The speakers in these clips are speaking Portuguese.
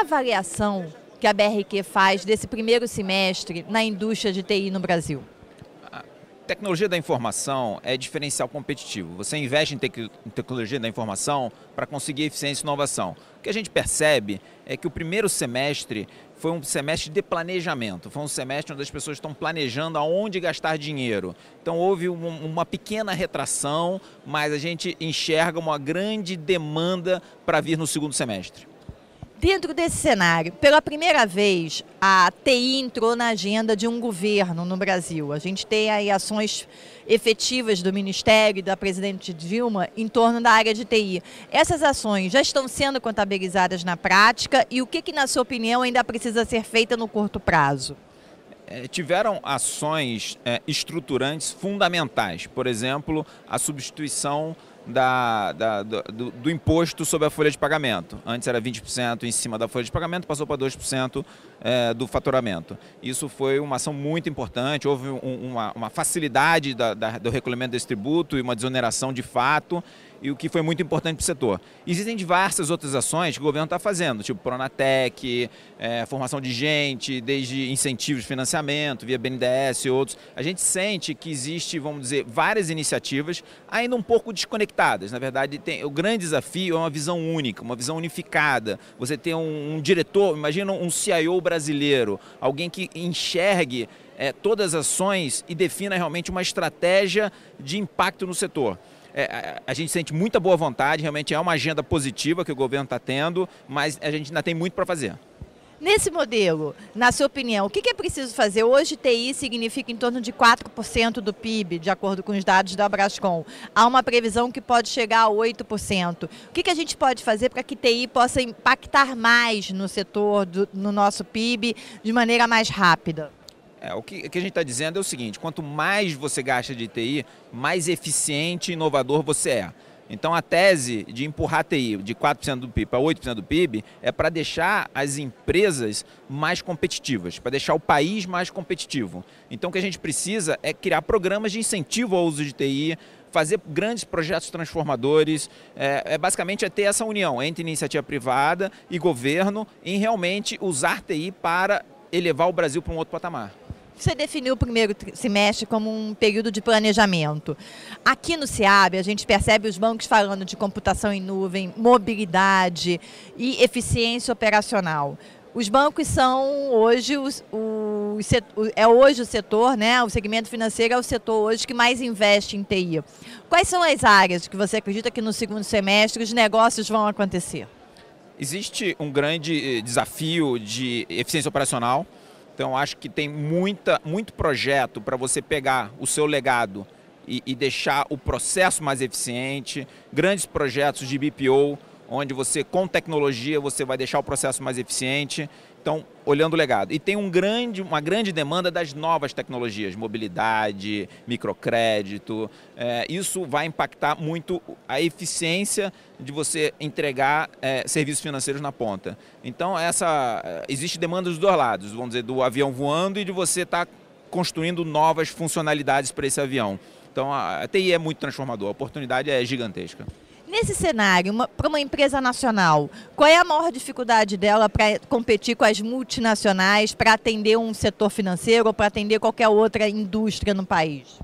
a avaliação que a BRQ faz desse primeiro semestre na indústria de TI no Brasil? tecnologia da informação é diferencial competitivo. Você investe em, em tecnologia da informação para conseguir eficiência e inovação. O que a gente percebe é que o primeiro semestre foi um semestre de planejamento, foi um semestre onde as pessoas estão planejando aonde gastar dinheiro. Então houve uma pequena retração, mas a gente enxerga uma grande demanda para vir no segundo semestre. Dentro desse cenário, pela primeira vez, a TI entrou na agenda de um governo no Brasil. A gente tem aí ações efetivas do Ministério e da presidente Dilma em torno da área de TI. Essas ações já estão sendo contabilizadas na prática e o que, que na sua opinião, ainda precisa ser feita no curto prazo? É, tiveram ações é, estruturantes fundamentais, por exemplo, a substituição da, da do, do, imposto sobre a folha de pagamento. Antes era 20% em cima da folha de pagamento, passou para 2% é, do faturamento. Isso foi uma ação muito importante, houve um, uma, uma, facilidade da, da, do recolhimento desse tributo e uma desoneração de fato e o que foi muito importante para o setor. Existem diversas outras ações que o governo está fazendo, tipo Pronatec, é, formação de gente, desde incentivos de financiamento, via BNDES e outros. A gente sente que existe, vamos dizer, várias iniciativas ainda um pouco desconectadas. Na verdade, tem, o grande desafio é uma visão única, uma visão unificada. Você ter um, um diretor, imagina um CIO brasileiro, alguém que enxergue é, todas as ações e defina realmente uma estratégia de impacto no setor é, a gente sente muita boa vontade, realmente é uma agenda positiva que o governo está tendo, mas a gente ainda tem muito para fazer. Nesse modelo, na sua opinião, o que é preciso fazer? Hoje, TI significa em torno de 4% do PIB, de acordo com os dados da Brascom. Há uma previsão que pode chegar a 8%. O que a gente pode fazer para que TI possa impactar mais no setor, do, no nosso PIB, de maneira mais rápida? É, o, que, o, que, a gente está dizendo é o seguinte: quanto mais você gasta de TI, mais eficiente e inovador você é. Então, a tese de empurrar a TI de 4% do PIB para 8% do PIB é para deixar as empresas mais competitivas, para deixar o país mais competitivo. Então, o que a gente precisa é criar programas de incentivo ao uso de TI, fazer grandes projetos transformadores. É, é, basicamente é ter essa união entre iniciativa privada e governo em realmente usar TI para elevar o Brasil para um outro patamar. Você definiu o primeiro semestre como um período de planejamento. Aqui no SEAB, a gente percebe os bancos falando de computação em nuvem, mobilidade e eficiência operacional. Os bancos são hoje os, o, é hoje o setor, né? O segmento financeiro é o setor hoje que mais investe em TI. Quais são as áreas que você acredita que no segundo semestre os negócios vão acontecer? Existe um grande eh, desafio de eficiência operacional então, acho que tem muita, muito projeto para você pegar o seu legado e, e deixar o processo mais eficiente, grandes projetos de BPO, onde você, com tecnologia, você vai deixar o processo mais eficiente então, olhando o legado. E tem um grande, uma grande demanda das novas tecnologias, mobilidade, microcrédito. É, isso vai impactar muito a eficiência de você entregar é, serviços financeiros na ponta. Então, essa é, existe demanda dos dois lados, vamos dizer, do avião voando e de você estar tá construindo novas funcionalidades para esse avião. Então, a, a TI é muito transformadora, a oportunidade é gigantesca. Nesse cenário, para uma empresa nacional, qual é a maior dificuldade dela para competir com as multinacionais, para atender um setor financeiro ou para atender qualquer outra indústria no país?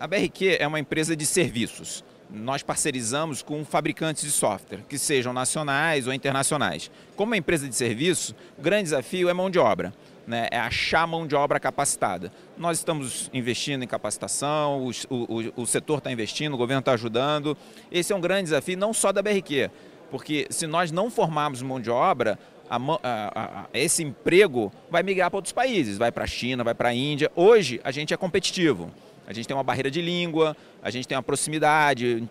A BRQ é uma empresa de serviços nós parcerizamos com fabricantes de software, que sejam nacionais ou internacionais. Como uma é empresa de serviço, o grande desafio é mão de obra. Né, é achar mão de obra capacitada. Nós estamos investindo em capacitação, o, o, o setor está investindo, o governo está ajudando. Esse é um grande desafio, não só da BRQ, porque se nós não formarmos mão de obra, a, a, a, esse emprego vai migrar para outros países, vai para a China, vai para a Índia. Hoje, a gente é competitivo. A gente tem uma barreira de língua, a gente tem uma proximidade,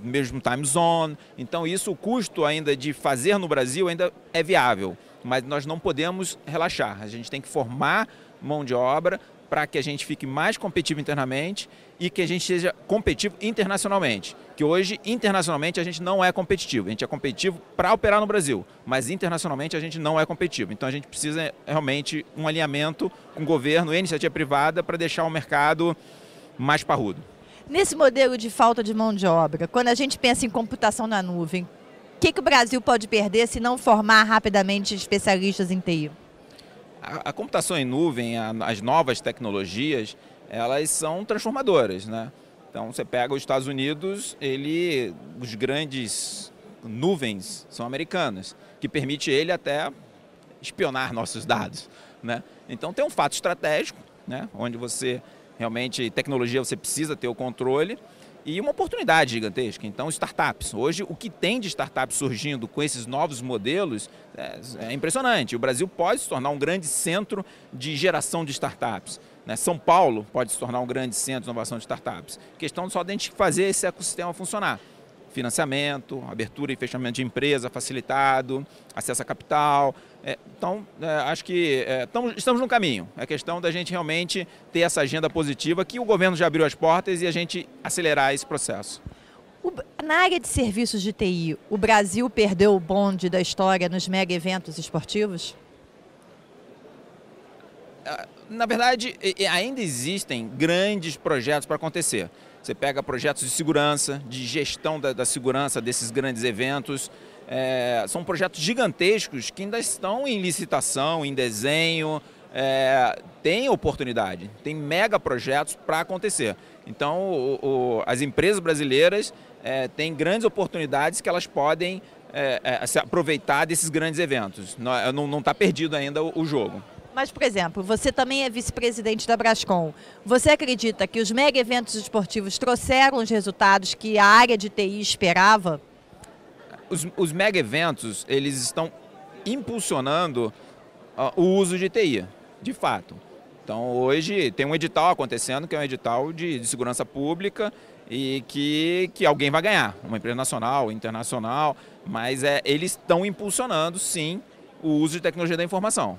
mesmo time zone. Então, isso, o custo ainda de fazer no Brasil ainda é viável. Mas nós não podemos relaxar. A gente tem que formar mão de obra para que a gente fique mais competitivo internamente e que a gente seja competitivo internacionalmente. Que hoje, internacionalmente, a gente não é competitivo. A gente é competitivo para operar no Brasil, mas internacionalmente a gente não é competitivo. Então a gente precisa realmente um alinhamento com o governo e iniciativa privada para deixar o mercado mais parrudo. Nesse modelo de falta de mão de obra, quando a gente pensa em computação na nuvem, o que, que o Brasil pode perder se não formar rapidamente especialistas em TI? A, a computação em nuvem, a, as novas tecnologias, elas são transformadoras, né? Então você pega os Estados Unidos, ele, os grandes nuvens são americanas, que permite ele até espionar nossos dados, né? Então tem um fato estratégico, né? Onde você Realmente, tecnologia você precisa ter o controle e uma oportunidade gigantesca. Então, startups. Hoje, o que tem de startups surgindo com esses novos modelos é, é, impressionante. O Brasil pode se tornar um grande centro de geração de startups. Né? São Paulo pode se tornar um grande centro de inovação de startups. questão só de a gente fazer esse ecossistema funcionar financiamento, abertura e fechamento de empresa facilitado, acesso a capital. É, então, é, acho que é, tamo, estamos no caminho. É questão da gente realmente ter essa agenda positiva que o governo já abriu as portas e a gente acelerar esse processo. O, na área de serviços de TI, o Brasil perdeu o bonde da história nos mega eventos esportivos? Na verdade, ainda existem grandes projetos para acontecer. Você pega projetos de segurança, de gestão da, da segurança desses grandes eventos. É, são projetos gigantescos que ainda estão em licitação, em desenho. É, tem oportunidade, tem mega projetos para acontecer. Então, o, o, as empresas brasileiras é, têm grandes oportunidades que elas podem é, é, se aproveitar desses grandes eventos. Não está perdido ainda o, o jogo. Mas, por exemplo, você também é vice-presidente da Brascom. Você acredita que os mega eventos esportivos trouxeram os resultados que a área de TI esperava? Os, os mega eventos, eles estão impulsionando uh, o uso de TI, de fato. Então, hoje tem um edital acontecendo, que é um edital de, de segurança pública, e que, que alguém vai ganhar, uma empresa nacional, internacional, mas é, eles estão impulsionando, sim, o uso de tecnologia da informação.